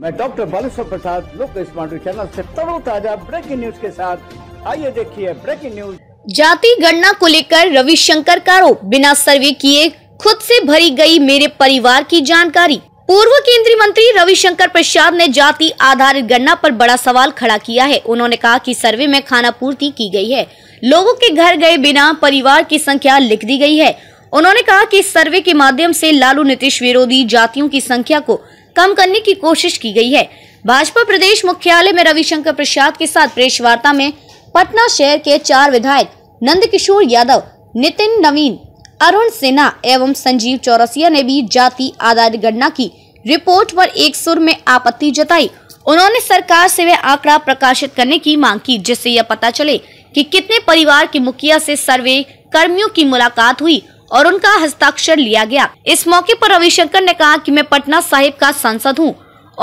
मैं डॉक्टर बालेश्वर प्रसाद लोक smart channel से ताजा ब्रेकिंग न्यूज के साथ आइए देखिए ब्रेकिंग न्यूज जाति गणना को लेकर रविशंकर का आरोप बिना सर्वे किए खुद से भरी गई मेरे परिवार की जानकारी पूर्व केंद्रीय मंत्री रविशंकर प्रसाद ने जाति आधारित गणना पर बड़ा सवाल खड़ा किया है उन्होंने कहा कि सर्वे में खाना पूर्ति की गई है लोगों के घर गए बिना परिवार की संख्या लिख दी गई है उन्होंने कहा कि सर्वे के माध्यम से लालू नीतीश विरोधी जातियों की संख्या को कम करने की कोशिश की गई है भाजपा प्रदेश मुख्यालय में रविशंकर प्रसाद के साथ प्रेस वार्ता में पटना शहर के चार विधायक नंद किशोर यादव नितिन नवीन अरुण सिन्हा एवं संजीव चौरसिया ने भी जाति आधारित गणना की रिपोर्ट पर एक सुर में आपत्ति जताई उन्होंने सरकार से वह आंकड़ा प्रकाशित करने की मांग की जिससे यह पता चले कि कितने परिवार के मुखिया से सर्वे कर्मियों की मुलाकात हुई और उनका हस्ताक्षर लिया गया इस मौके पर रविशंकर ने कहा कि मैं पटना साहिब का सांसद हूं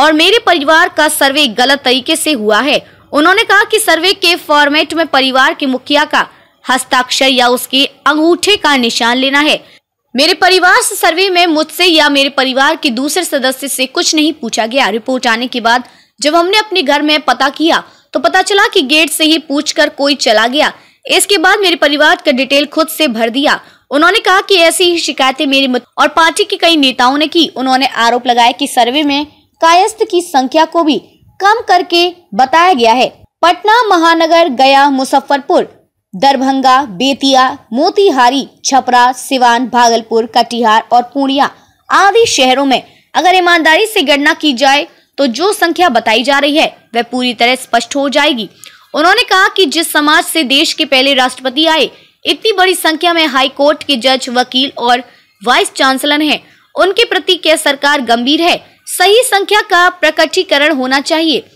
और मेरे परिवार का सर्वे गलत तरीके से हुआ है उन्होंने कहा कि सर्वे के फॉर्मेट में परिवार के मुखिया का हस्ताक्षर या उसके अंगूठे का निशान लेना है मेरे परिवार से सर्वे में मुझसे या मेरे परिवार के दूसरे सदस्य से कुछ नहीं पूछा गया रिपोर्ट आने के बाद जब हमने अपने घर में पता किया तो पता चला कि गेट से ही पूछकर कोई चला गया इसके बाद मेरे परिवार का डिटेल खुद से भर दिया उन्होंने कहा कि ऐसी ही शिकायतें मेरे और पार्टी के कई नेताओं ने की उन्होंने आरोप लगाया कि सर्वे में कायस्थ की संख्या को भी कम करके बताया गया है पटना महानगर गया मुजफ्फरपुर दरभंगा बेतिया मोतिहारी छपरा सिवान भागलपुर कटिहार और पूर्णिया आदि शहरों में अगर ईमानदारी से गणना की जाए तो जो संख्या बताई जा रही है वह पूरी तरह स्पष्ट हो जाएगी उन्होंने कहा कि जिस समाज से देश के पहले राष्ट्रपति आए इतनी बड़ी संख्या में हाई कोर्ट के जज वकील और वाइस चांसलर हैं उनके प्रति क्या सरकार गंभीर है सही संख्या का प्रकटीकरण होना चाहिए